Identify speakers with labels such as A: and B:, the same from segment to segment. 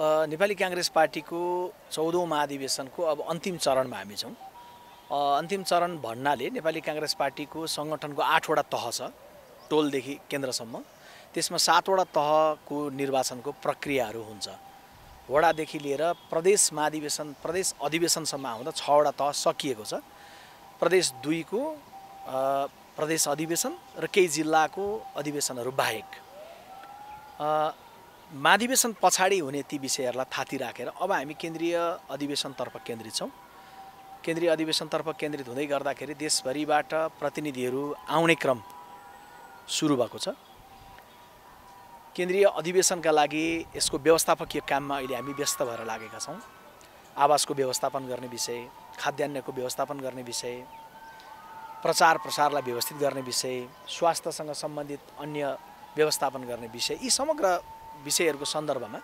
A: नेपाली काङ्ग्रेस पार्टीको चौधौँ महाधिवेशनको अब अन्तिम चरणमा हामी छौँ अन्तिम चरण भन्नाले नेपाली काङ्ग्रेस पार्टीको सङ्गठनको आठवटा तह छ टोलदेखि केन्द्रसम्म त्यसमा सातवटा तहको निर्वाचनको प्रक्रियाहरू हुन्छ वडादेखि लिएर प्रदेश महाधिवेशन प्रदेश अधिवेशनसम्म आउँदा छवटा तह सकिएको छ प्रदेश दुईको प्रदेश अधिवेशन र केही जिल्लाको अधिवेशनहरू बाहेक महाधिवेशन पछाडि हुने ती विषयहरूलाई थाती राखेर अब हामी केन्द्रीय अधिवेशनतर्फ केन्द्रित छौँ केन्द्रीय अधिवेशनतर्फ केन्द्रित हुँदै गर्दाखेरि देशभरिबाट प्रतिनिधिहरू आउने क्रम सुरु भएको छ केन्द्रीय अधिवेशनका लागि यसको व्यवस्थापकीय काममा अहिले हामी व्यस्त भएर लागेका छौँ आवासको व्यवस्थापन गर्ने विषय खाद्यान्नको व्यवस्थापन गर्ने विषय प्रचार प्रसारलाई व्यवस्थित गर्ने विषय स्वास्थ्यसँग सम्बन्धित अन्य व्यवस्थापन गर्ने विषय यी समग्र विषयहरूको सन्दर्भमा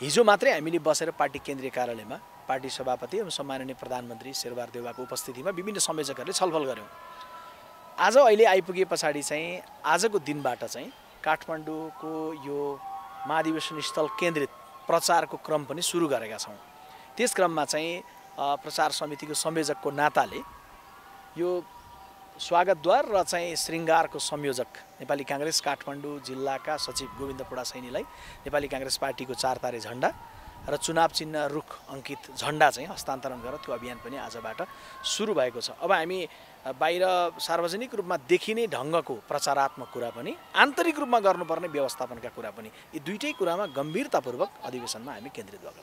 A: हिजो मात्रै हामीले बसेर पार्टी केन्द्रीय कार्यालयमा पार्टी सभापति एवं सम्माननीय प्रधानमन्त्री शेरबार देवाको उपस्थितिमा विभिन्न संयोजकहरूले छलफल गऱ्यौँ आज अहिले आइपुगे पछाडि चाहिँ आजको दिनबाट चाहिँ काठमाडौँको यो महाधिवेशन स्थल केन्द्रित प्रचारको क्रम पनि सुरु गरेका छौँ त्यस क्रममा चाहिँ प्रचार समितिको संयोजकको नाताले यो स्वागतद्वार र चाहिँ शृङ्गारको संयोजक नेपाली काङ्ग्रेस काठमाडौँ जिल्लाका सचिव गोविन्द पुडा सैनीलाई नेपाली काङ्ग्रेस पार्टीको चार तारे झन्डा र चुनाव चिन्ह रुख अङ्कित झन्डा चाहिँ हस्तान्तरण गरेर त्यो अभियान पनि आजबाट सुरु भएको छ अब हामी बाहिर सार्वजनिक रूपमा देखिने ढङ्गको प्रचारात्मक कुरा पनि आन्तरिक रूपमा गर्नुपर्ने व्यवस्थापनका कुरा पनि यी दुइटै कुरामा गम्भीरतापूर्वक अधिवेशनमा हामी केन्द्रित भएको